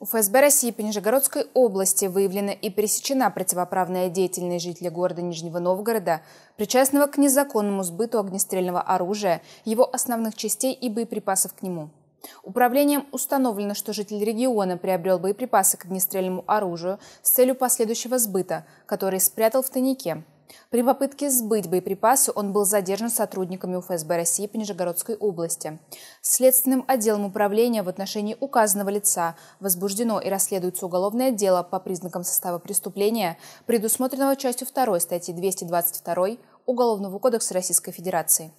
У ФСБ России по Нижегородской области выявлена и пересечена противоправная деятельность жителя города Нижнего Новгорода, причастного к незаконному сбыту огнестрельного оружия, его основных частей и боеприпасов к нему. Управлением установлено, что житель региона приобрел боеприпасы к огнестрельному оружию с целью последующего сбыта, который спрятал в тайнике – при попытке сбыть боеприпасы он был задержан сотрудниками УФСБ России по Нижегородской области. Следственным отделом управления в отношении указанного лица возбуждено и расследуется уголовное дело по признакам состава преступления, предусмотренного частью 2 статьи 222 Уголовного кодекса Российской Федерации.